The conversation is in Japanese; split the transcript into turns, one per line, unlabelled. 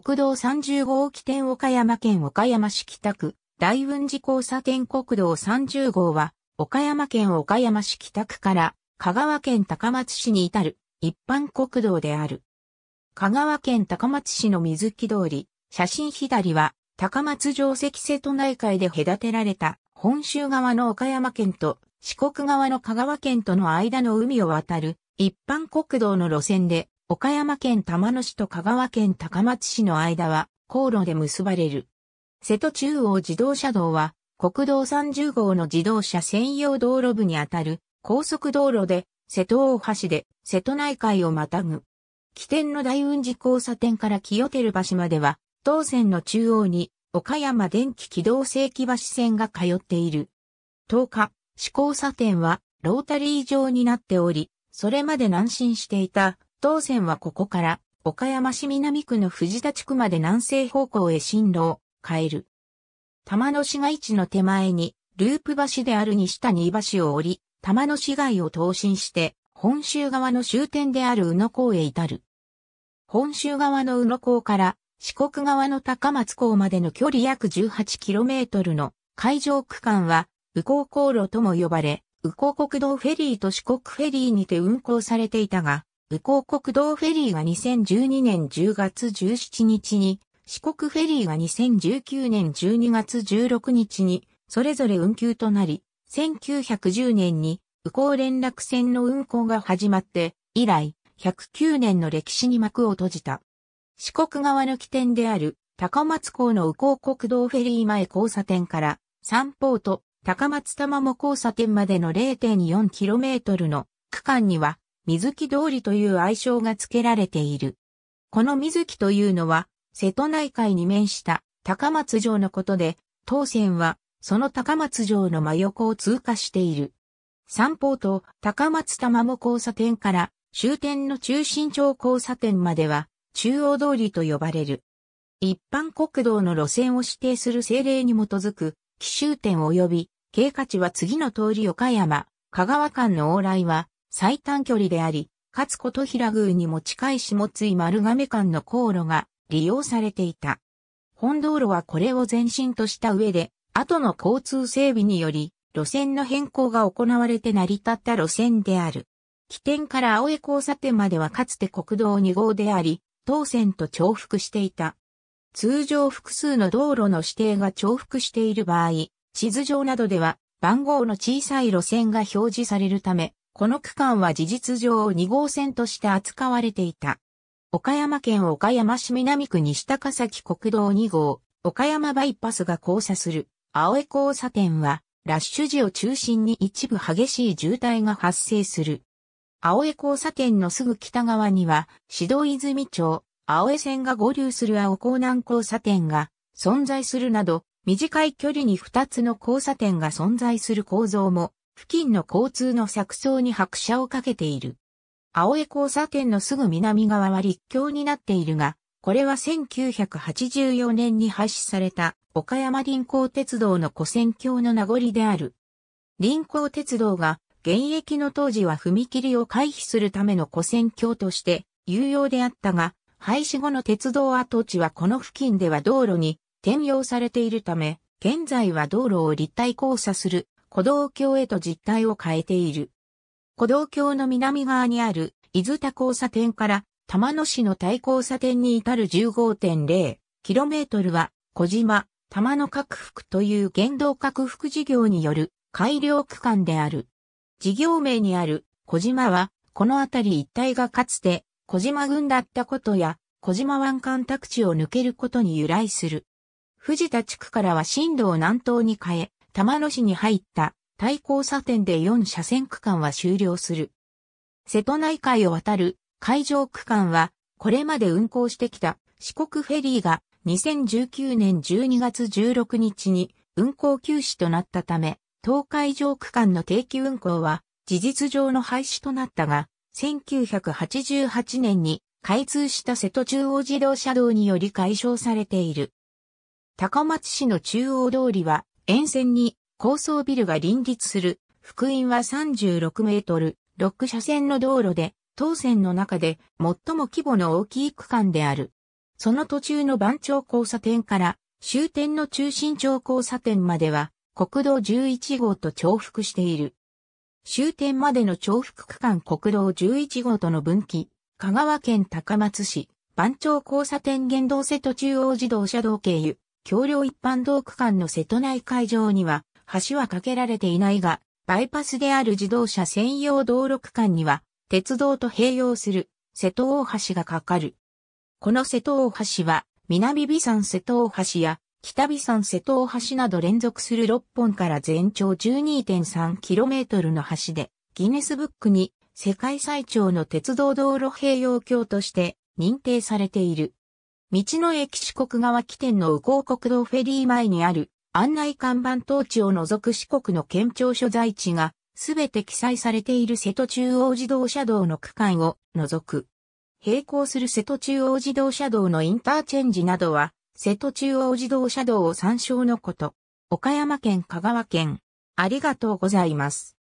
国道30号起点岡山県岡山市北区、大雲寺交差点国道30号は、岡山県岡山市北区から香川県高松市に至る一般国道である。香川県高松市の水木通り、写真左は高松城跡瀬戸内海で隔てられた本州側の岡山県と四国側の香川県との間の海を渡る一般国道の路線で岡山県玉野市と香川県高松市の間は、航路で結ばれる。瀬戸中央自動車道は、国道30号の自動車専用道路部にあたる高速道路で瀬戸大橋で瀬戸内海をまたぐ。起点の大雲寺交差点から清照橋までは、当線の中央に岡山電気軌道正規橋線が通っている。10日、市交差点はロータリー状になっており、それまで南進していた東線はここから、岡山市南区の藤田地区まで南西方向へ進路を変える。玉野市街地の手前に、ループ橋である西谷橋を降り、玉野市街を東進して、本州側の終点である宇野港へ至る。本州側の宇野港から四国側の高松港までの距離約 18km の海上区間は、宇港航路とも呼ばれ、宇港国道フェリーと四国フェリーにて運行されていたが、宇高国道フェリーは2012年10月17日に、四国フェリーは2019年12月16日に、それぞれ運休となり、1910年に、宇高連絡船の運行が始まって、以来、109年の歴史に幕を閉じた。四国側の起点である、高松港の宇高国道フェリー前交差点から、三方と高松玉も交差点までの 0.4km の区間には、水木通りという愛称が付けられている。この水木というのは、瀬戸内海に面した高松城のことで、当線はその高松城の真横を通過している。三方と高松玉も交差点から終点の中心町交差点までは中央通りと呼ばれる。一般国道の路線を指定する政令に基づく、奇襲点及び、経過地は次の通り岡山、香川間の往来は、最短距離であり、かつ琴平宮にも近い下津井丸亀間の航路が利用されていた。本道路はこれを前進とした上で、後の交通整備により、路線の変更が行われて成り立った路線である。起点から青江交差点まではかつて国道2号であり、当線と重複していた。通常複数の道路の指定が重複している場合、地図上などでは番号の小さい路線が表示されるため、この区間は事実上2号線として扱われていた。岡山県岡山市南区西高崎国道2号、岡山バイパスが交差する、青江交差点は、ラッシュ時を中心に一部激しい渋滞が発生する。青江交差点のすぐ北側には、指導泉町、青江線が合流する青江南交差点が存在するなど、短い距離に2つの交差点が存在する構造も付近の交通の錯綜に拍車をかけている。青江交差点のすぐ南側は立教になっているが、これは1984年に廃止された岡山臨港鉄道の古線橋の名残である。臨港鉄道が現役の当時は踏切を回避するための古線橋として有用であったが、廃止後の鉄道跡地はこの付近では道路に転用されているため、現在は道路を立体交差する古道橋へと実態を変えている。古道橋の南側にある伊豆田交差点から玉野市の対交差点に至る 15.0km は小島、玉野拡幅という原動拡幅事業による改良区間である。事業名にある小島は、この辺り一帯がかつて小島軍だったことや、小島湾干宅地を抜けることに由来する。藤田地区からは震度を南東に変え、玉野市に入った対向差点で4車線区間は終了する。瀬戸内海を渡る海上区間は、これまで運行してきた四国フェリーが2019年12月16日に運行休止となったため、東海上区間の定期運行は事実上の廃止となったが、1988年に開通した瀬戸中央自動車道により解消されている。高松市の中央通りは沿線に高層ビルが林立する、福音は36メートル、6車線の道路で、当線の中で最も規模の大きい区間である。その途中の番町交差点から終点の中心町交差点までは国道11号と重複している。終点までの重複区間国道11号との分岐、香川県高松市、番町交差点原動瀬途中央自動車道経由、橋梁一般道区間の瀬戸内海上には、橋は架けられていないが、バイパスである自動車専用道路区間には、鉄道と併用する瀬戸大橋がかかる。この瀬戸大橋は、南美山瀬戸大橋や北美山瀬戸大橋など連続する6本から全長 12.3km の橋で、ギネスブックに世界最長の鉄道道路併用橋として認定されている。道の駅四国側起点の右江国道フェリー前にある案内看板等地を除く四国の県庁所在地がすべて記載されている瀬戸中央自動車道の区間を除く。並行する瀬戸中央自動車道のインターチェンジなどは、瀬戸中央自動車道を参照のこと。岡山県香川県。ありがとうございます。